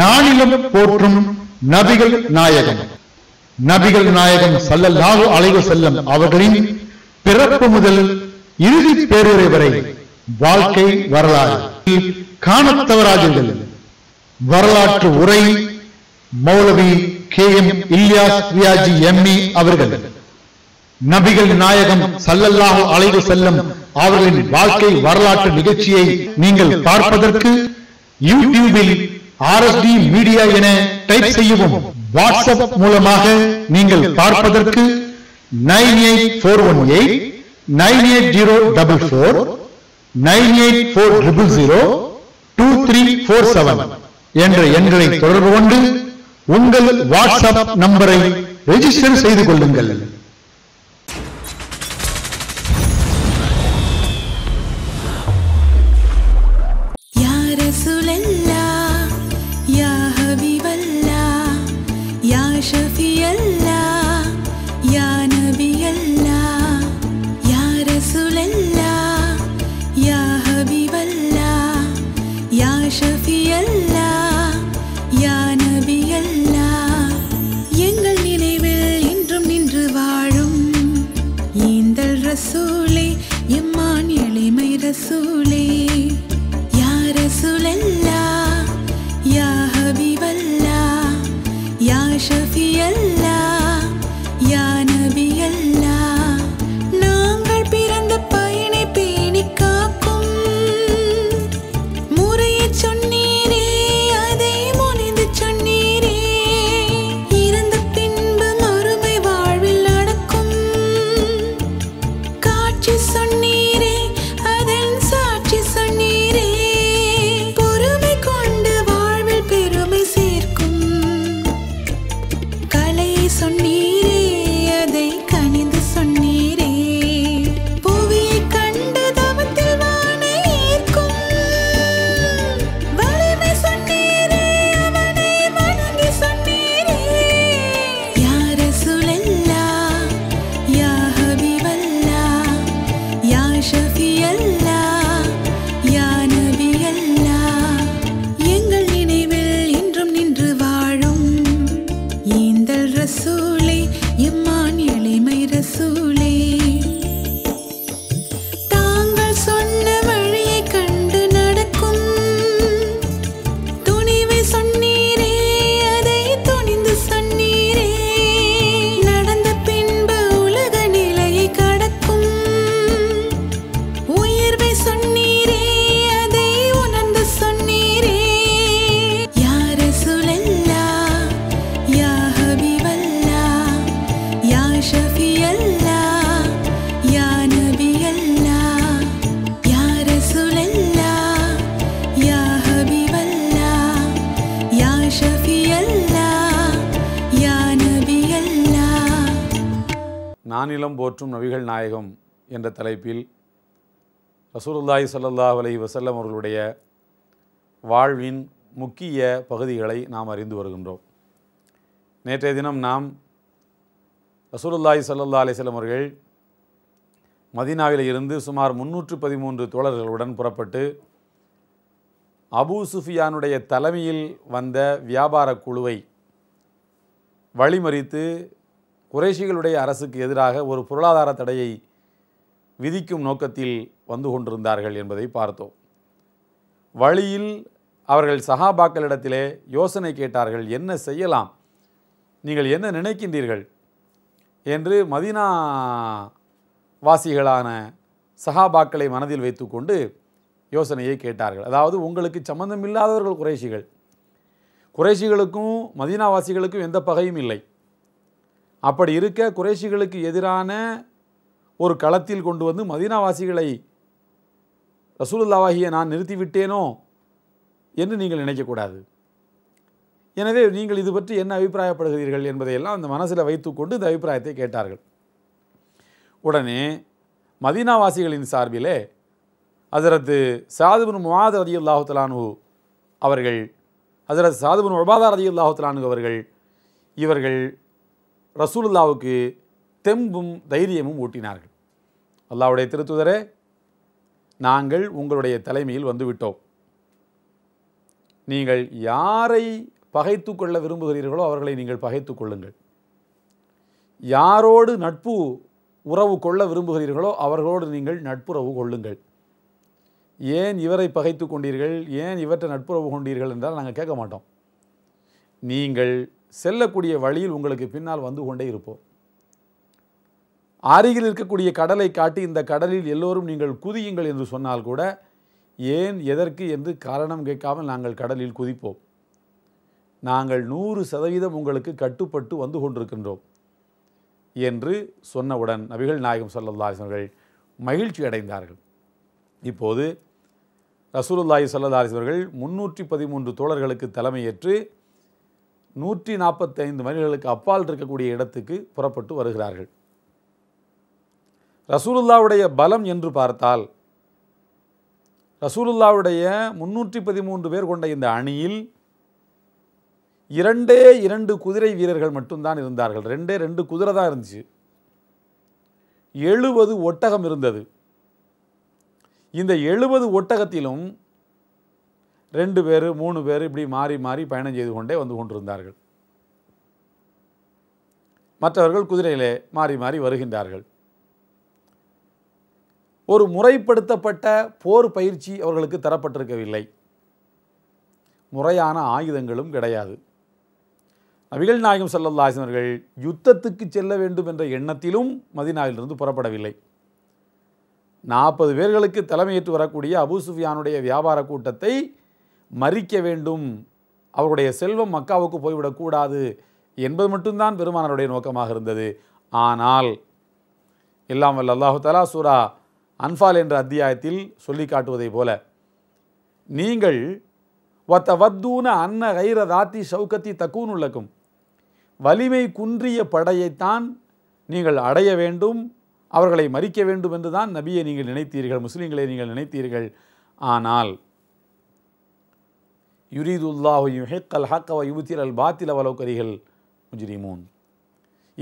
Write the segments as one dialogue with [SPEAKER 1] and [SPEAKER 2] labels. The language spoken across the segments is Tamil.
[SPEAKER 1] நானிலும் போற்றும் நபிகள் நாயகம் நபிகள் நாயகம் சல்லல்லாஹு அலைவு செல்லம் அவர்களின் பிறப்பு முதல் இறுதி பேருரை வரை வாழ்க்கை வரலாறு காணத்தவராஜர்கள் வரலாற்று உரை மௌலவி K M Ilyas Riyazi M E அவர்கள் நபிகள் நாயகம் சல்லல்லாஹு அலைவு செல்லம் அவர்களின் வாழ்க்கை வரலாற்று நிகழ்ச்சியை நீங்கள் பார்ப்பதற்கு யூடியூபில் ஆர்எஸ்டி மீடியா என டைப் செய்யவும் வாட்ஸ்அப் மூலமாக நீங்கள் பார்ப்பதற்கு nine eight four one eight nine eight zero double four nine eight four triple zero two three four seven என்ற எண்களை தொடர்பு கொண்டு உங்கள் வாட்ஸ்அப் நம்பரை ரெஜிஸ்டர் செய்து கொள்ளுங்கள்
[SPEAKER 2] 假设。
[SPEAKER 3] மாநிலம் போற்றும் நபிகள் நாயகம் என்ற தலைப்பில் ரசூலுல்லாஹி சல்லாஹ் அலி வசல்லம் அவர்களுடைய வாழ்வின் முக்கிய பகுதிகளை நாம் அறிந்து வருகின்றோம் நேற்றைய தினம் நாம் ரசூலுல்லாஹி சல்லா அலிஸ்லம் அவர்கள் மதினாவில் இருந்து சுமார் முன்னூற்று பதிமூன்று தோழர்களுடன் புறப்பட்டு அபு சுஃபியானுடைய தலைமையில் வந்த வியாபார குழுவை வழிமறித்து குறைஷிகளுடைய அரசுக்கு எதிராக ஒரு பொருளாதார தடையை விதிக்கும் நோக்கத்தில் வந்து கொண்டிருந்தார்கள் என்பதை பார்த்தோம் வழியில் அவர்கள் சஹாபாக்களிடத்திலே யோசனை கேட்டார்கள் என்ன செய்யலாம் நீங்கள் என்ன நினைக்கின்றீர்கள் என்று மதினா வாசிகளான சஹாபாக்களை மனதில் வைத்துக்கொண்டு யோசனையை கேட்டார்கள் அதாவது உங்களுக்கு சம்மந்தமில்லாதவர்கள் குறைஷிகள் குறைஷிகளுக்கும் மதினாவாசிகளுக்கும் எந்த பகையும் இல்லை அப்படி இருக்க குறைஷிகளுக்கு எதிரான ஒரு களத்தில் கொண்டு வந்து மதீனாவாசிகளை ரசூலுல்லாவாகிய நான் நிறுத்திவிட்டேனோ என்று நீங்கள் நினைக்கக்கூடாது எனவே நீங்கள் இது பற்றி என்ன அபிப்பிராயப்படுகிறீர்கள் என்பதையெல்லாம் அந்த மனசில் வைத்துக்கொண்டு இந்த அபிப்பிராயத்தை கேட்டார்கள் உடனே மதீனாவாசிகளின் சார்பிலே ஹசரத்து சாதுபின் முவாத் அதி அல்லாஹுத்தலானு அவர்கள் ஹசரத் சாதுபின் ஒபாதார் அதி அல்லாஹுத்தலானு அவர்கள் இவர்கள் ரசூலுல்லாவுக்கு தெம்பும் தைரியமும் ஊட்டினார்கள் அல்லாவுடைய திருத்துதரே நாங்கள் உங்களுடைய தலைமையில் வந்துவிட்டோம் நீங்கள் யாரை பகைத்து கொள்ள விரும்புகிறீர்களோ அவர்களை நீங்கள் பகைத்து கொள்ளுங்கள் யாரோடு நட்பு உறவு கொள்ள விரும்புகிறீர்களோ அவர்களோடு நீங்கள் நட்புறவு கொள்ளுங்கள் ஏன் இவரை பகைத்து கொண்டீர்கள் ஏன் இவற்றை நட்புறவு கொண்டீர்கள் என்றால் நாங்கள் கேட்க மாட்டோம் நீங்கள் செல்லக்கூடிய வழியில் உங்களுக்கு பின்னால் வந்து கொண்டே இருப்போம் அருகில் இருக்கக்கூடிய கடலை காட்டி இந்த கடலில் எல்லோரும் நீங்கள் குதியுங்கள் என்று சொன்னால் கூட ஏன் எதற்கு என்று காரணம் கேட்காமல் நாங்கள் கடலில் குதிப்போம் நாங்கள் நூறு சதவீதம் உங்களுக்கு கட்டுப்பட்டு வந்து கொண்டிருக்கின்றோம் என்று சொன்னவுடன் நபிகள் நாயகம் சல்லல்லாசர்கள் மகிழ்ச்சி அடைந்தார்கள் இப்போது ரசூலுல்லாஹி சல்லல்லாஹ் முன்னூற்றி பதிமூன்று தோழர்களுக்கு தலைமையேற்று நூற்றி நாற்பத்தைந்து மைல்களுக்கு அப்பால் இருக்கக்கூடிய இடத்துக்கு புறப்பட்டு வருகிறார்கள் ரசூலுல்லாவுடைய பலம் என்று பார்த்தால் ரசூலுல்லாவுடைய முன்னூற்றி பதிமூன்று பேர் கொண்ட இந்த அணியில் இரண்டே இரண்டு குதிரை வீரர்கள் மட்டும்தான் இருந்தார்கள் ரெண்டே ரெண்டு குதிரை தான் இருந்துச்சு எழுபது ஒட்டகம் இருந்தது இந்த எழுபது ஒட்டகத்திலும் ரெண்டு பேர் மூணு பேர் இப்படி மாறி மாறி பயணம் செய்து கொண்டே வந்து கொண்டிருந்தார்கள் மற்றவர்கள் குதிரையிலே மாறி மாறி வருகின்றார்கள் ஒரு முறைப்படுத்தப்பட்ட போர் பயிற்சி அவர்களுக்கு தரப்பட்டிருக்கவில்லை முறையான ஆயுதங்களும் கிடையாது நபிகள் நாயகம் சல்லல்லாசன் அவர்கள் யுத்தத்துக்கு செல்ல வேண்டும் என்ற எண்ணத்திலும் மதினாவிலிருந்து புறப்படவில்லை நாற்பது பேர்களுக்கு தலைமையேற்று வரக்கூடிய அபு சுஃபியானுடைய வியாபார கூட்டத்தை மறிக்க வேண்டும் அவருடைய செல்வம் மக்காவுக்கு போய்விடக்கூடாது என்பது மட்டும்தான் பெருமானருடைய நோக்கமாக இருந்தது ஆனால் எல்லாம் வல்ல அல்லாஹு தலா சூரா அன்பால் என்ற அத்தியாயத்தில் சொல்லி காட்டுவதை போல நீங்கள் வத்த வத்தூன அன்ன கைர தாத்தி சவுக்கத்தி தக்கூன் உள்ளக்கும் வலிமை குன்றிய படையைத்தான் நீங்கள் அடைய வேண்டும் அவர்களை மறிக்க வேண்டும் என்று தான் நபியை நீங்கள் நினைத்தீர்கள் முஸ்லீம்களை நீங்கள் நினைத்தீர்கள் ஆனால் யுரீதுல்லாஹு யுஹிக் அல் ஹக் அவ அல் பாத்தில் அவலோ கரிகள் முஜிரிமூன்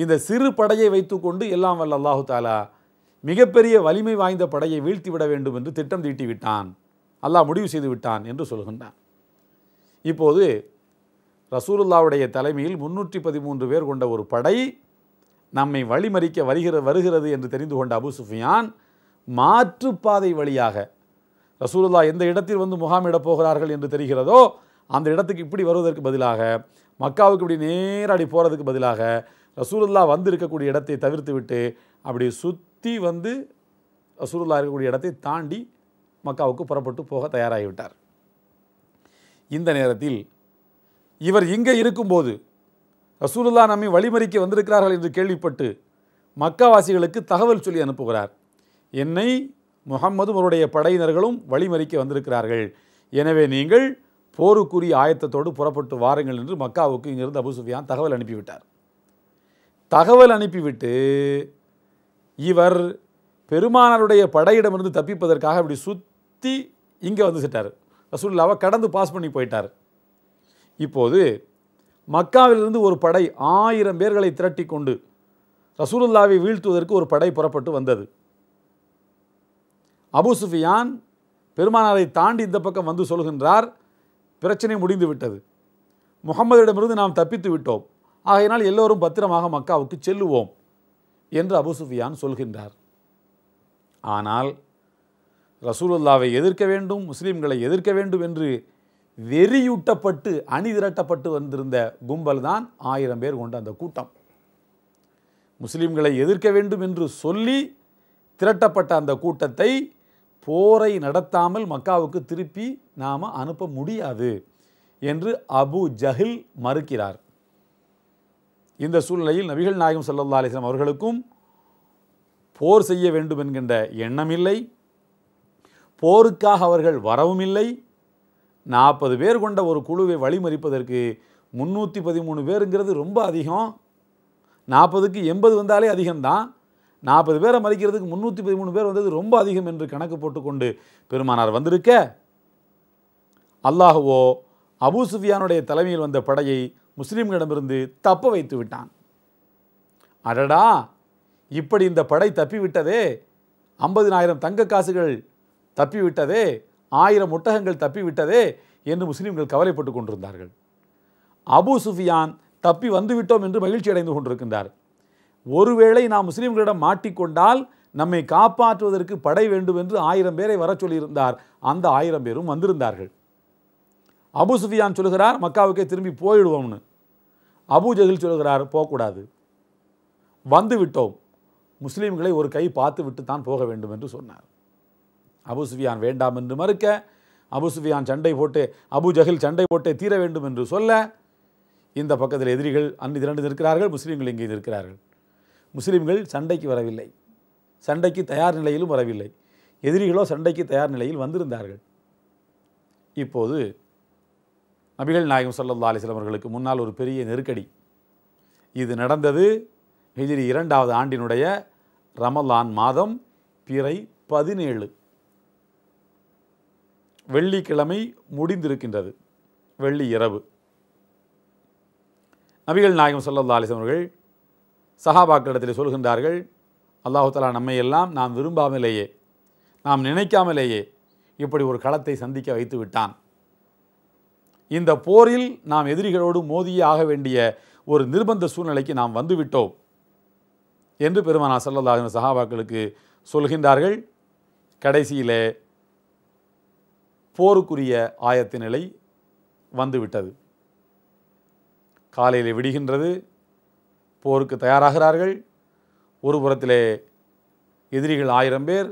[SPEAKER 3] இந்த சிறு படையை வைத்துக்கொண்டு எல்லாம் வல்ல அல்லாஹு தாலா மிகப்பெரிய வலிமை வாய்ந்த படையை வீழ்த்திவிட வேண்டும் என்று திட்டம் தீட்டி விட்டான் அல்லாஹ் முடிவு செய்து விட்டான் என்று சொல்கின்றான் இப்போது ரசூலுல்லாவுடைய தலைமையில் முன்னூற்றி பதிமூன்று பேர் கொண்ட ஒரு படை நம்மை வழிமறிக்க வருகிற வருகிறது என்று தெரிந்து கொண்ட அபு சுஃபியான் மாற்றுப்பாதை வழியாக ரசூலுல்லா எந்த இடத்தில் வந்து முகாமிடப் போகிறார்கள் என்று தெரிகிறதோ அந்த இடத்துக்கு இப்படி வருவதற்கு பதிலாக மக்காவுக்கு இப்படி நேராடி போகிறதுக்கு பதிலாக ரசூலுல்லா வந்து இருக்கக்கூடிய இடத்தை தவிர்த்து விட்டு அப்படி சுற்றி வந்து ரசூலுல்லா இருக்கக்கூடிய இடத்தை தாண்டி மக்காவுக்கு புறப்பட்டு போக தயாராகிவிட்டார் இந்த நேரத்தில் இவர் இங்கே இருக்கும்போது ரசூலுல்லா நம்மை வழிமறிக்க வந்திருக்கிறார்கள் என்று கேள்விப்பட்டு மக்காவாசிகளுக்கு தகவல் சொல்லி அனுப்புகிறார் என்னை முகம்மதும் அவருடைய படையினர்களும் வழிமறிக்க வந்திருக்கிறார்கள் எனவே நீங்கள் போருக்குரிய ஆயத்தத்தோடு புறப்பட்டு வாருங்கள் என்று மக்காவுக்கு இங்கிருந்து அபு சுஃபியான் தகவல் அனுப்பிவிட்டார் தகவல் அனுப்பிவிட்டு இவர் பெருமானாருடைய படையிடமிருந்து தப்பிப்பதற்காக அப்படி சுற்றி இங்கே வந்து சிட்டார் ரசூல்லாவை கடந்து பாஸ் பண்ணி போயிட்டார் இப்போது மக்காவிலிருந்து ஒரு படை ஆயிரம் பேர்களை திரட்டி கொண்டு ரசூலுல்லாவை வீழ்த்துவதற்கு ஒரு படை புறப்பட்டு வந்தது அபுசுஃபியான் பெருமானாரை தாண்டி இந்த பக்கம் வந்து சொல்கின்றார் பிரச்சனை முடிந்து விட்டது முகமதிடமிருந்து நாம் தப்பித்து விட்டோம் ஆகையினால் எல்லோரும் பத்திரமாக மக்காவுக்கு செல்லுவோம் என்று அபுசுஃபியான் சொல்கின்றார் ஆனால் ரசூலுல்லாவை எதிர்க்க வேண்டும் முஸ்லீம்களை எதிர்க்க வேண்டும் என்று வெறியூட்டப்பட்டு அணி திரட்டப்பட்டு வந்திருந்த கும்பல் தான் ஆயிரம் பேர் கொண்ட அந்த கூட்டம் முஸ்லீம்களை எதிர்க்க வேண்டும் என்று சொல்லி திரட்டப்பட்ட அந்த கூட்டத்தை போரை நடத்தாமல் மக்காவுக்கு திருப்பி நாம் அனுப்ப முடியாது என்று அபு ஜஹில் மறுக்கிறார் இந்த சூழ்நிலையில் நபிகள் நாயகம் சல்லா அலிஸ்லாம் அவர்களுக்கும் போர் செய்ய வேண்டும் என்கின்ற எண்ணமில்லை போருக்காக அவர்கள் வரவும் இல்லை நாற்பது பேர் கொண்ட ஒரு குழுவை வழிமறிப்பதற்கு முந்நூற்றி பதிமூணு பேருங்கிறது ரொம்ப அதிகம் நாற்பதுக்கு எண்பது வந்தாலே அதிகம்தான் நாற்பது பேரை மறிக்கிறதுக்கு முந்நூற்றி பதிமூணு பேர் வந்தது ரொம்ப அதிகம் என்று கணக்கு போட்டுக்கொண்டு பெருமானார் வந்திருக்க அல்லாஹுவோ அபுசுஃபியானுடைய சுஃபியானுடைய தலைமையில் வந்த படையை முஸ்லீம்களிடமிருந்து தப்ப வைத்து விட்டான் அடடா இப்படி இந்த படை தப்பிவிட்டதே ஐம்பதினாயிரம் தங்க காசுகள் தப்பிவிட்டதே ஆயிரம் ஒட்டகங்கள் தப்பிவிட்டதே என்று முஸ்லீம்கள் கவலைப்பட்டு கொண்டிருந்தார்கள் அபு சுஃபியான் தப்பி வந்துவிட்டோம் என்று மகிழ்ச்சி அடைந்து கொண்டிருக்கின்றார் ஒருவேளை நாம் முஸ்லீம்களிடம் மாட்டிக்கொண்டால் நம்மை காப்பாற்றுவதற்கு படை வேண்டும் என்று ஆயிரம் பேரை வர சொல்லியிருந்தார் அந்த ஆயிரம் பேரும் வந்திருந்தார்கள் அபு சுஃபியான் சொல்கிறார் மக்காவுக்கே திரும்பி போயிடுவோம்னு அபு ஜஹில் சொல்கிறார் போகக்கூடாது வந்து விட்டோம் முஸ்லீம்களை ஒரு கை பார்த்து விட்டு தான் போக வேண்டும் என்று சொன்னார் அபு சுஃபியான் வேண்டாம் என்று மறுக்க அபு சுஃபியான் சண்டை போட்டு அபு ஜஹில் சண்டை போட்டே தீர வேண்டும் என்று சொல்ல இந்த பக்கத்தில் எதிரிகள் அன்னி திரண்டு நிற்கிறார்கள் முஸ்லீம்கள் இங்கே இருக்கிறார்கள் முஸ்லீம்கள் சண்டைக்கு வரவில்லை சண்டைக்கு தயார் நிலையிலும் வரவில்லை எதிரிகளோ சண்டைக்கு தயார் நிலையில் வந்திருந்தார்கள் இப்போது நபிகள் நாயகம் சல்லா அலிஸ்லாம் அவர்களுக்கு முன்னால் ஒரு பெரிய நெருக்கடி இது நடந்தது ஹிஜிரி இரண்டாவது ஆண்டினுடைய ரமலான் மாதம் பிறை பதினேழு வெள்ளிக்கிழமை முடிந்திருக்கின்றது வெள்ளி இரவு நபிகள் நாயகம் சல்லா அலிஸ்லாம் அவர்கள் சஹாபாக்களிடத்தில் சொல்கின்றார்கள் அல்லாஹு நம்மை எல்லாம் நாம் விரும்பாமலேயே நாம் நினைக்காமலேயே இப்படி ஒரு களத்தை சந்திக்க வைத்து விட்டான் இந்த போரில் நாம் எதிரிகளோடு மோதியே ஆக வேண்டிய ஒரு நிர்பந்த சூழ்நிலைக்கு நாம் வந்துவிட்டோம் என்று பெருமானா சல்லல்லாஹின் சஹாபாக்களுக்கு சொல்கின்றார்கள் கடைசியிலே போருக்குரிய ஆயத்த நிலை வந்துவிட்டது காலையில் விடுகின்றது போருக்கு தயாராகிறார்கள் ஒரு புறத்திலே எதிரிகள் ஆயிரம் பேர்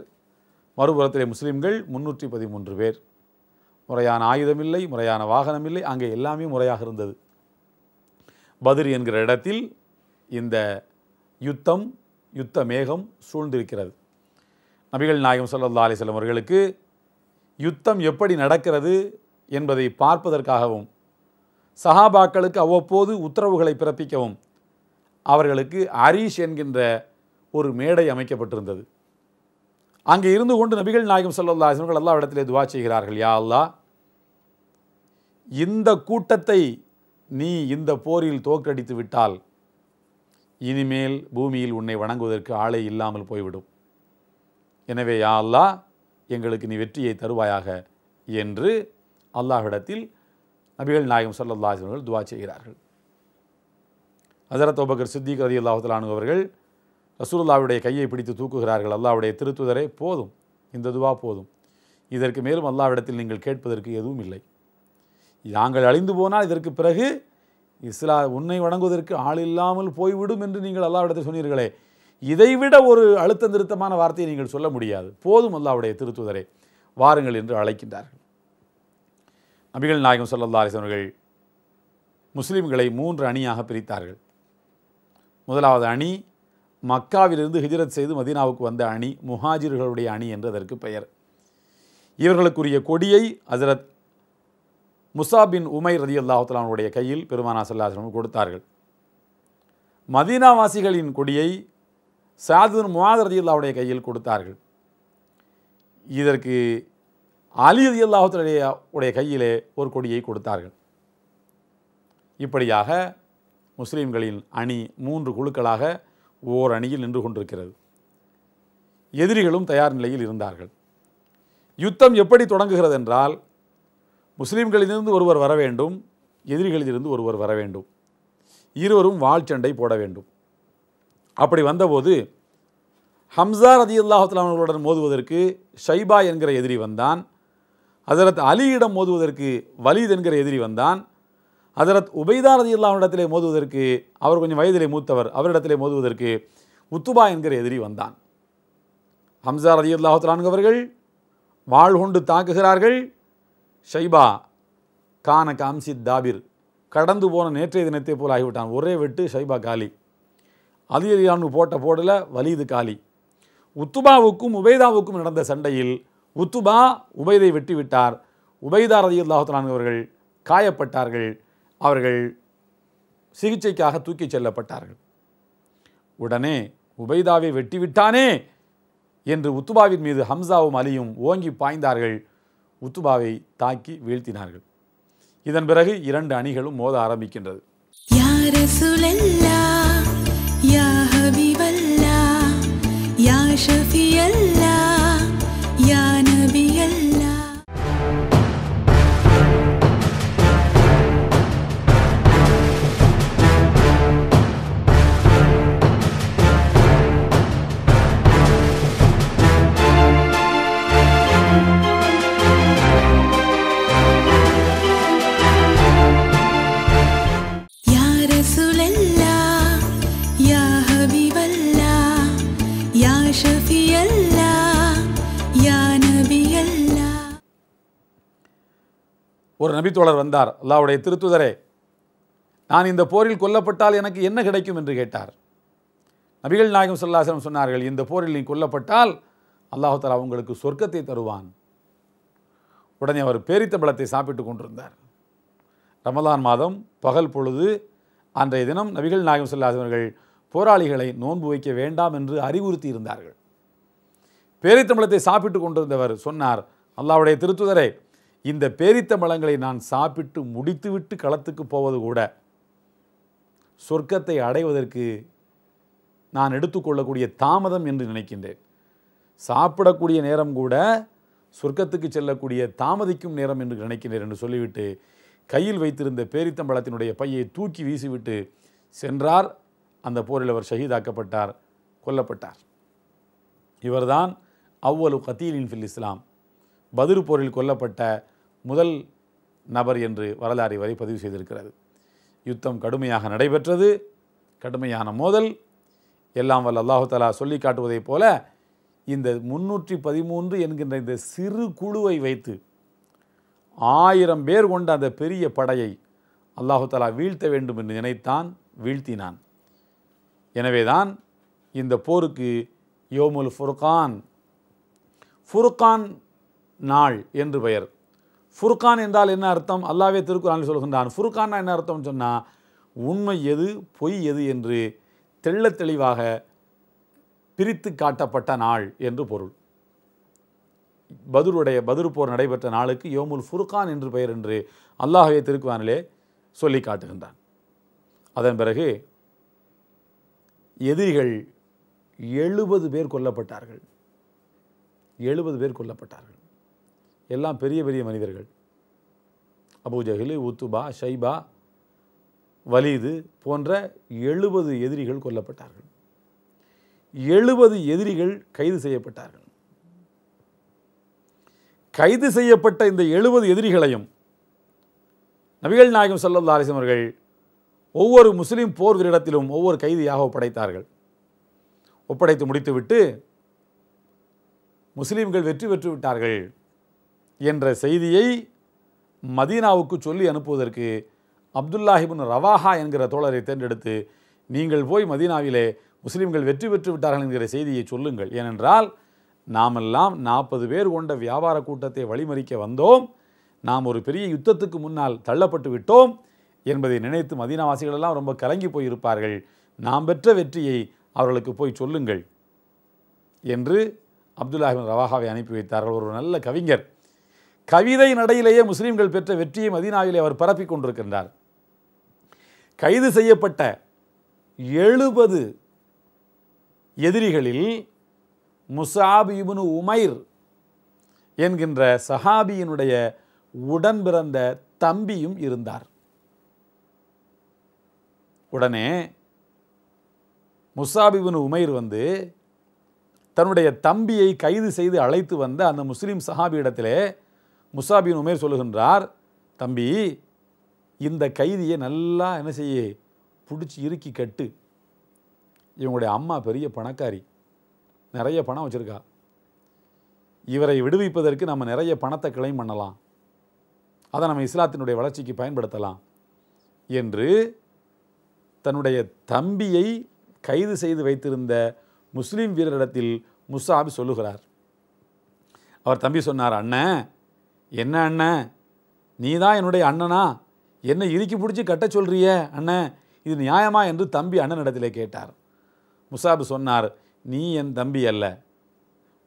[SPEAKER 3] மறுபுறத்திலே முஸ்லீம்கள் முன்னூற்றி பதிமூன்று பேர் முறையான ஆயுதமில்லை முறையான வாகனமில்லை அங்கே எல்லாமே முறையாக இருந்தது பதிர் என்கிற இடத்தில் இந்த யுத்தம் யுத்த மேகம் சூழ்ந்திருக்கிறது நபிகள் நாயகம் சல்லா அலிஸ்லம் அவர்களுக்கு யுத்தம் எப்படி நடக்கிறது என்பதை பார்ப்பதற்காகவும் சஹாபாக்களுக்கு அவ்வப்போது உத்தரவுகளை பிறப்பிக்கவும் அவர்களுக்கு அரிஷ் என்கின்ற ஒரு மேடை அமைக்கப்பட்டிருந்தது அங்கே இருந்து கொண்டு நபிகள் நாயகம் சொல்லல்லா அவர்கள் எல்லா இடத்திலே துவா செய்கிறார்கள் யா அல்லா இந்த கூட்டத்தை நீ இந்த போரில் தோற்கடித்து விட்டால் இனிமேல் பூமியில் உன்னை வணங்குவதற்கு ஆளே இல்லாமல் போய்விடும் எனவே யா அல்லா எங்களுக்கு நீ வெற்றியை தருவாயாக என்று அல்லாஹிடத்தில் நபிகள் நாயகம் சல்லல்லாஹ் அவர்கள் துவா செய்கிறார்கள் ஹசரத் ஒபக்கர் சித்திக் ரதி அல்லாஹலானு அவர்கள் ரசூல்லாவுடைய கையை பிடித்து தூக்குகிறார்கள் அல்லாவுடைய திருத்துதரே போதும் இந்த துவா போதும் இதற்கு மேலும் அல்லாவிடத்தில் நீங்கள் கேட்பதற்கு எதுவும் இல்லை நாங்கள் அழிந்து போனால் இதற்கு பிறகு இஸ்லா உன்னை வணங்குவதற்கு ஆள் இல்லாமல் போய்விடும் என்று நீங்கள் அல்லாவிடத்தில் சொன்னீர்களே இதைவிட ஒரு அழுத்த நிறுத்தமான வார்த்தையை நீங்கள் சொல்ல முடியாது போதும் அல்லாவுடைய திருத்துதரே வாருங்கள் என்று அழைக்கின்றார்கள் நபிகள் நாயகம் சொல்லல்லா அரசவர்கள் முஸ்லீம்களை மூன்று அணியாக பிரித்தார்கள் முதலாவது அணி மக்காவிலிருந்து ஹிஜரத் செய்து மதீனாவுக்கு வந்த அணி முஹாஜிர்களுடைய அணி என்று அதற்கு பெயர் இவர்களுக்குரிய கொடியை ஹசரத் முசாபின் உமை ரதி அல்லாஹுத்தலாவுடைய கையில் பெருமானா சல்லாஹம் கொடுத்தார்கள் மதீனாவாசிகளின் கொடியை சாதுன் முவாத் ரதி அல்லாவுடைய கையில் கொடுத்தார்கள் இதற்கு அலி ரதி அல்லாஹுடைய உடைய கையிலே ஒரு கொடியை கொடுத்தார்கள் இப்படியாக முஸ்லீம்களின் அணி மூன்று குழுக்களாக ஓர் அணியில் நின்று கொண்டிருக்கிறது எதிரிகளும் தயார் நிலையில் இருந்தார்கள் யுத்தம் எப்படி தொடங்குகிறது என்றால் முஸ்லீம்களிலிருந்து ஒருவர் வர வேண்டும் எதிரிகளிலிருந்து ஒருவர் வர வேண்டும் இருவரும் வாழ்ச்சண்டை போட வேண்டும் அப்படி வந்தபோது ஹம்சா ரதி அல்லாஹுலாமர்களுடன் மோதுவதற்கு ஷைபா என்கிற எதிரி வந்தான் அதற்கு அலியிடம் மோதுவதற்கு வலித் என்கிற எதிரி வந்தான் அதரத் உபைதா ரதி இல்லாவிடத்திலே மோதுவதற்கு அவர் கொஞ்சம் வயதிலே மூத்தவர் அவரிடத்திலே மோதுவதற்கு உத்துபா என்கிற எதிரி வந்தான் ஹம்சா ரதி அல்லாஹலான்கவர்கள் வாழ் கொண்டு தாக்குகிறார்கள் ஷைபா கான காம்சி தாபிர் கடந்து போன நேற்றைய தினத்தை போல் ஆகிவிட்டான் ஒரே வெட்டு ஷைபா காலி அலி போட்ட போடல வலிது காலி உத்துபாவுக்கும் உபைதாவுக்கும் நடந்த சண்டையில் உத்துபா உபைதை வெட்டிவிட்டார் உபைதா ரதி அல்லாஹலான் அவர்கள் காயப்பட்டார்கள் அவர்கள் சிகிச்சைக்காக தூக்கிச் செல்லப்பட்டார்கள் உடனே உபைதாவை வெட்டிவிட்டானே என்று உத்துபாவின் மீது ஹம்சாவும் அலியும் ஓங்கி பாய்ந்தார்கள் உத்துபாவை தாக்கி வீழ்த்தினார்கள் இதன் பிறகு இரண்டு அணிகளும் மோத ஆரம்பிக்கின்றது யா ஒரு நபித்தோழர் வந்தார் அல்லாவுடைய திருத்துதரே நான் இந்த போரில் கொல்லப்பட்டால் எனக்கு என்ன கிடைக்கும் என்று கேட்டார் நபிகள் நாயகம் சொல்லாசிரம் சொன்னார்கள் இந்த போரில் நீ கொல்லப்பட்டால் அல்லாஹாலா உங்களுக்கு சொர்க்கத்தை தருவான் உடனே அவர் பேரித்த பலத்தை சாப்பிட்டு கொண்டிருந்தார் ரமதான் மாதம் பகல் பொழுது அன்றைய தினம் நபிகள் நாயகம் சொல்லாசன் போராளிகளை நோன்பு வைக்க வேண்டாம் என்று அறிவுறுத்தி இருந்தார்கள் பேரித்தம்பளத்தை சாப்பிட்டு கொண்டிருந்தவர் சொன்னார் அல்லாவுடைய திருத்துதரே இந்த பேரித்த பழங்களை நான் சாப்பிட்டு முடித்துவிட்டு களத்துக்கு போவது கூட சொர்க்கத்தை அடைவதற்கு நான் எடுத்துக்கொள்ளக்கூடிய தாமதம் என்று நினைக்கின்றேன் சாப்பிடக்கூடிய நேரம் கூட சொர்க்கத்துக்கு செல்லக்கூடிய தாமதிக்கும் நேரம் என்று நினைக்கின்றேன் என்று சொல்லிவிட்டு கையில் வைத்திருந்த பேரித்தம்பழத்தினுடைய பையை தூக்கி வீசிவிட்டு சென்றார் அந்த போரில் அவர் ஷஹீதாக்கப்பட்டார் கொல்லப்பட்டார் இவர்தான் அவ்வளவு கத்தீலின் ஃபில் இஸ்லாம் பதிரு போரில் கொல்லப்பட்ட முதல் நபர் என்று வரலாறு வரை பதிவு செய்திருக்கிறது யுத்தம் கடுமையாக நடைபெற்றது கடுமையான மோதல் எல்லாம் வல்ல அல்லாஹு தலா சொல்லி காட்டுவதைப் போல இந்த முன்னூற்றி பதிமூன்று என்கின்ற இந்த சிறு குழுவை வைத்து ஆயிரம் பேர் கொண்ட அந்த பெரிய படையை அல்லாஹு தலா வீழ்த்த வேண்டும் என்று நினைத்தான் வீழ்த்தினான் எனவேதான் இந்த போருக்கு யோமுல் ஃபுர்கான் ஃபுர்கான் நாள் என்று பெயர் ஃபுர்கான் என்றால் என்ன அர்த்தம் அல்லாவே திருக்குறான் சொல்கின்றான் ஃபுர்கான்னா என்ன அர்த்தம்னு சொன்னால் உண்மை எது பொய் எது என்று தெள்ள தெளிவாக பிரித்து காட்டப்பட்ட நாள் என்று பொருள் பதுருடைய பதுரு போர் நடைபெற்ற நாளுக்கு யோமுல் ஃபுர்கான் என்று பெயர் என்று அல்லாஹவே திருக்குவானிலே சொல்லி காட்டுகின்றான் அதன் பிறகு எதிரிகள் எழுபது பேர் கொல்லப்பட்டார்கள் எழுபது பேர் கொல்லப்பட்டார்கள் எல்லாம் பெரிய பெரிய மனிதர்கள் அபுஜஹிலு உத்துபா ஷைபா வலீது போன்ற எழுபது எதிரிகள் கொல்லப்பட்டார்கள் எழுபது எதிரிகள் கைது செய்யப்பட்டார்கள் கைது செய்யப்பட்ட இந்த எழுபது எதிரிகளையும் நபிகள் நாயகம் சல்லல்லா அலிசம் அவர்கள் ஒவ்வொரு முஸ்லீம் போர் வீரிடத்திலும் ஒவ்வொரு கைதியாக ஒப்படைத்தார்கள் ஒப்படைத்து முடித்துவிட்டு முஸ்லீம்கள் வெற்றி பெற்று விட்டார்கள் என்ற செய்தியை மதீனாவுக்கு சொல்லி அனுப்புவதற்கு அப்துல்லாஹிபின் ரவாஹா என்கிற தோழரை தேர்ந்தெடுத்து நீங்கள் போய் மதீனாவிலே முஸ்லீம்கள் வெற்றி பெற்று விட்டார்கள் என்கிற செய்தியை சொல்லுங்கள் ஏனென்றால் நாமெல்லாம் நாற்பது பேர் கொண்ட வியாபார கூட்டத்தை வழிமறிக்க வந்தோம் நாம் ஒரு பெரிய யுத்தத்துக்கு முன்னால் தள்ளப்பட்டு விட்டோம் என்பதை நினைத்து மதீனவாசிகளெல்லாம் ரொம்ப கலங்கி போயிருப்பார்கள் நாம் பெற்ற வெற்றியை அவர்களுக்கு போய் சொல்லுங்கள் என்று அப்துல்லாஹிபின் ரவாஹாவை அனுப்பி வைத்தார்கள் ஒரு நல்ல கவிஞர் கவிதை நடையிலேயே முஸ்லீம்கள் பெற்ற வெற்றியை மதினாவிலே அவர் பரப்பி கொண்டிருக்கின்றார் கைது செய்யப்பட்ட எழுபது எதிரிகளில் முசாப் இபுனு உமைர் என்கின்ற சஹாபியினுடைய உடன் பிறந்த தம்பியும் இருந்தார் உடனே முசாபிபுனு உமைர் வந்து தன்னுடைய தம்பியை கைது செய்து அழைத்து வந்த அந்த முஸ்லீம் சஹாபியிடத்திலே முசாபின் உமேர் சொல்லுகின்றார் தம்பி இந்த கைதியை நல்லா என்ன செய்ய பிடிச்சி இறுக்கி கட்டு இவங்களுடைய அம்மா பெரிய பணக்காரி நிறைய பணம் வச்சுருக்கா இவரை விடுவிப்பதற்கு நம்ம நிறைய பணத்தை கிளைம் பண்ணலாம் அதை நம்ம இஸ்லாத்தினுடைய வளர்ச்சிக்கு பயன்படுத்தலாம் என்று தன்னுடைய தம்பியை கைது செய்து வைத்திருந்த முஸ்லீம் வீரரிடத்தில் முசாபி சொல்லுகிறார் அவர் தம்பி சொன்னார் அண்ணன் என்ன அண்ணன் நீ தான் என்னுடைய அண்ணனா என்னை இறுக்கி பிடிச்சி கட்ட சொல்கிறிய அண்ணன் இது நியாயமா என்று தம்பி அண்ணனிடத்தில் கேட்டார் முசாபு சொன்னார் நீ என் தம்பி அல்ல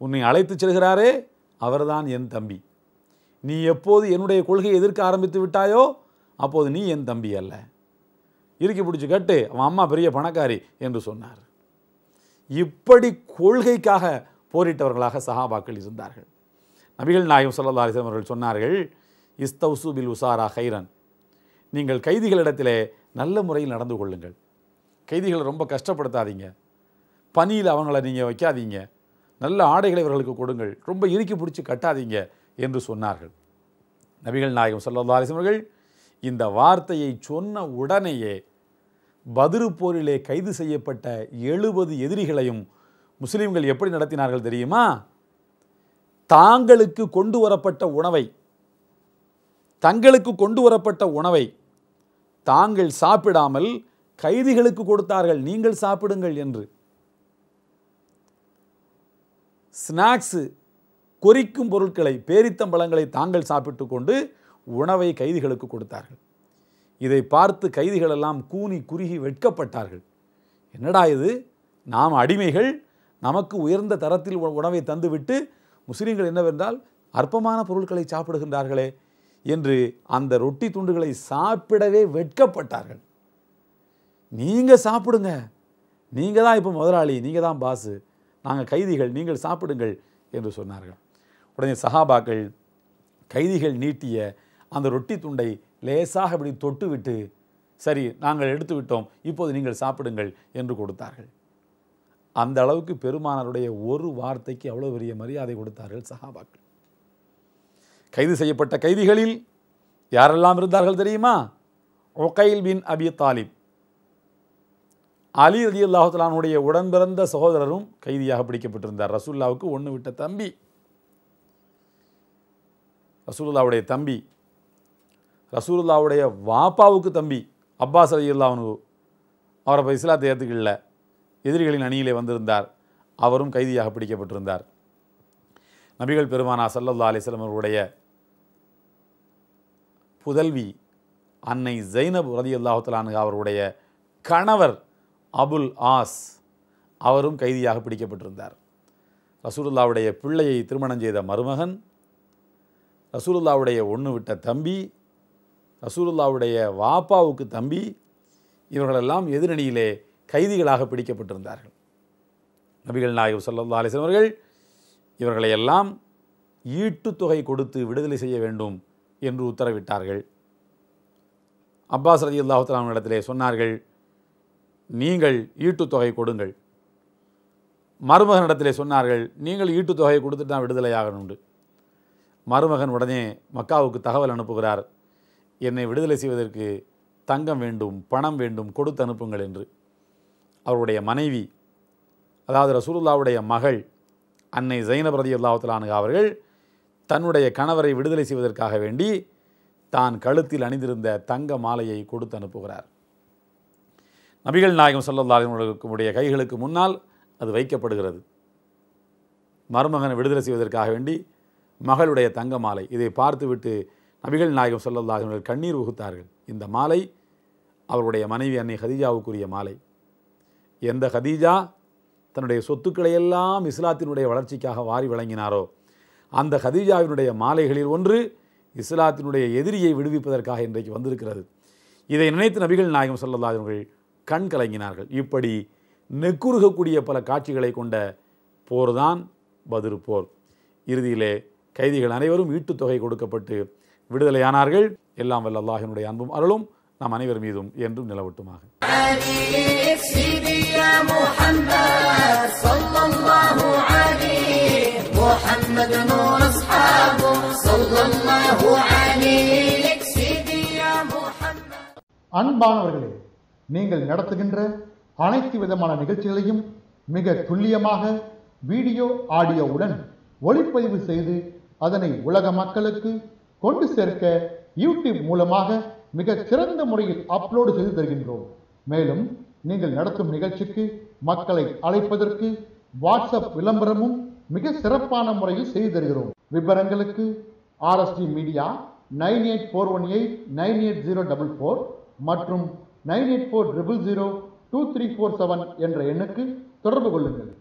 [SPEAKER 3] உன்னை அழைத்து செல்கிறாரே அவர்தான் என் தம்பி நீ எப்போது என்னுடைய கொள்கையை எதிர்க்க ஆரம்பித்து விட்டாயோ அப்போது நீ என் தம்பி அல்ல இறுக்கி பிடிச்சி கட்டு அவன் அம்மா பெரிய பணக்காரி என்று சொன்னார் இப்படி கொள்கைக்காக போரிட்டவர்களாக சஹாபாக்கள் இருந்தார்கள் நபிகள் நாயம் சல்லா அலிஸ்லாம் அவர்கள் சொன்னார்கள் இஸ்தவுசு பில் உசாரா ஹைரன் நீங்கள் கைதிகளிடத்திலே நல்ல முறையில் நடந்து கொள்ளுங்கள் கைதிகளை ரொம்ப கஷ்டப்படுத்தாதீங்க பனியில் அவங்கள நீங்கள் வைக்காதீங்க நல்ல ஆடைகளை இவர்களுக்கு கொடுங்கள் ரொம்ப இறுக்கி பிடிச்சி கட்டாதீங்க என்று சொன்னார்கள் நபிகள் நாயகம் சல்லா அலிஸ்வர்கள் இந்த வார்த்தையை சொன்ன உடனேயே பதிரு போரிலே கைது செய்யப்பட்ட எழுபது எதிரிகளையும் முஸ்லீம்கள் எப்படி நடத்தினார்கள் தெரியுமா தாங்களுக்கு கொண்டு வரப்பட்ட உணவை தங்களுக்கு கொண்டு வரப்பட்ட உணவை தாங்கள் சாப்பிடாமல் கைதிகளுக்கு கொடுத்தார்கள் நீங்கள் சாப்பிடுங்கள் என்று ஸ்நாக்ஸு கொறிக்கும் பொருட்களை பேரித்தம்பழங்களை தாங்கள் சாப்பிட்டு கொண்டு உணவை கைதிகளுக்கு கொடுத்தார்கள் இதை பார்த்து கைதிகளெல்லாம் கூனி குறுகி வெட்கப்பட்டார்கள் என்னடா இது நாம் அடிமைகள் நமக்கு உயர்ந்த தரத்தில் உணவை தந்துவிட்டு முஸ்லீம்கள் என்னவென்றால் அற்பமான பொருட்களை சாப்பிடுகின்றார்களே என்று அந்த ரொட்டி துண்டுகளை சாப்பிடவே வெட்கப்பட்டார்கள் நீங்கள் சாப்பிடுங்க நீங்கள் தான் இப்போ முதலாளி நீங்கள் தான் பாசு நாங்கள் கைதிகள் நீங்கள் சாப்பிடுங்கள் என்று சொன்னார்கள் உடனே சஹாபாக்கள் கைதிகள் நீட்டிய அந்த ரொட்டி துண்டை லேசாக இப்படி தொட்டுவிட்டு சரி நாங்கள் எடுத்து விட்டோம் இப்போது நீங்கள் சாப்பிடுங்கள் என்று கொடுத்தார்கள் அந்த அளவுக்கு பெருமானருடைய ஒரு வார்த்தைக்கு அவ்வளோ பெரிய மரியாதை கொடுத்தார்கள் சஹாபாக்கள் கைது செய்யப்பட்ட கைதிகளில் யாரெல்லாம் இருந்தார்கள் தெரியுமா ஒகைல் பின் அபி தாலிப் அலி அலி அல்லாஹுலானுடைய உடன்பிறந்த சகோதரரும் கைதியாக பிடிக்கப்பட்டிருந்தார் ரசூல்லாவுக்கு ஒன்று விட்ட தம்பி ரசூல்லாவுடைய தம்பி ரசூல்லாவுடைய வாப்பாவுக்கு தம்பி அப்பாஸ் அலி அல்லாஹனு அவரை இப்போ இஸ்லாத்தை ஏற்றுக்கல எதிரிகளின் அணியிலே வந்திருந்தார் அவரும் கைதியாக பிடிக்கப்பட்டிருந்தார் நபிகள் பெருமானா சல்லல்லா அலிஸ்லம் அவர்களுடைய புதல்வி அன்னை ஜைனப் ரதி அல்லாஹுத்தலானு அவருடைய கணவர் அபுல் ஆஸ் அவரும் கைதியாக பிடிக்கப்பட்டிருந்தார் ரசூலுல்லாவுடைய பிள்ளையை திருமணம் செய்த மருமகன் ரசூலுல்லாவுடைய ஒன்று விட்ட தம்பி ரசூலுல்லாவுடைய வாப்பாவுக்கு தம்பி இவர்களெல்லாம் எதிரணியிலே கைதிகளாக பிடிக்கப்பட்டிருந்தார்கள் நபிகள் நாயு சல்லா அலிசன் அவர்கள் இவர்களை எல்லாம் ஈட்டுத்தொகை கொடுத்து விடுதலை செய்ய வேண்டும் என்று உத்தரவிட்டார்கள் அப்பாஸ் ரதி அல்லாஹுத்தலாம் இடத்திலே சொன்னார்கள் நீங்கள் ஈட்டுத்தொகை கொடுங்கள் மருமகன் இடத்திலே சொன்னார்கள் நீங்கள் ஈட்டுத்தொகையை கொடுத்துட்டு தான் விடுதலை ஆகணுண்டு மருமகன் உடனே மக்காவுக்கு தகவல் அனுப்புகிறார் என்னை விடுதலை செய்வதற்கு தங்கம் வேண்டும் பணம் வேண்டும் கொடுத்து அனுப்புங்கள் என்று அவருடைய மனைவி அதாவது ரசூலுல்லாவுடைய மகள் அன்னை ஜைனப் ரதி அல்லாஹலானு அவர்கள் தன்னுடைய கணவரை விடுதலை செய்வதற்காக வேண்டி தான் கழுத்தில் அணிந்திருந்த தங்க மாலையை கொடுத்து அனுப்புகிறார் நபிகள் நாயகம் உடைய கைகளுக்கு முன்னால் அது வைக்கப்படுகிறது மருமகனை விடுதலை செய்வதற்காக வேண்டி மகளுடைய தங்க மாலை இதை பார்த்துவிட்டு நபிகள் நாயகம் சொல்லல்லாஹர்கள் கண்ணீர் உகுத்தார்கள் இந்த மாலை அவருடைய மனைவி அன்னை ஹதிஜாவுக்குரிய மாலை எந்த ஹதீஜா தன்னுடைய சொத்துக்களை எல்லாம் இஸ்லாத்தினுடைய வளர்ச்சிக்காக வாரி வழங்கினாரோ அந்த ஹதீஜாவினுடைய மாலைகளில் ஒன்று இஸ்லாத்தினுடைய எதிரியை விடுவிப்பதற்காக இன்றைக்கு வந்திருக்கிறது இதை நினைத்து நபிகள் நாயகம் சொல்லல்லாதவர்கள் கண் கலங்கினார்கள் இப்படி நெக்குருகக்கூடிய பல காட்சிகளை கொண்ட போர்தான் பதிரு போர் இறுதியிலே கைதிகள் அனைவரும் ஈட்டுத்தொகை கொடுக்கப்பட்டு விடுதலையானார்கள் எல்லாம் வல்லல்லாஹினுடைய அன்பும் அருளும் நம் அனைவர் மீதும் என்றும் நிலவட்டுமாக
[SPEAKER 1] அன்பானவர்களே நீங்கள் நடத்துகின்ற அனைத்து விதமான நிகழ்ச்சிகளையும் மிக துல்லியமாக வீடியோ ஆடியோவுடன் ஒளிப்பதிவு செய்து அதனை உலக மக்களுக்கு கொண்டு சேர்க்க யூடியூப் மூலமாக மிகச் சிறந்த முறையில் அப்லோடு செய்து தருகின்றோம் மேலும் நீங்கள் நடத்தும் நிகழ்ச்சிக்கு மக்களை அழைப்பதற்கு வாட்ஸ்அப் விளம்பரமும் மிக சிறப்பான முறையில் செய்து தருகிறோம் விவரங்களுக்கு RST media nine eight four one eight nine eight zero double four மற்றும் nine eight four triple zero two three four seven என்ற எண்ணுக்கு தொடர்பு கொள்ளுங்கள்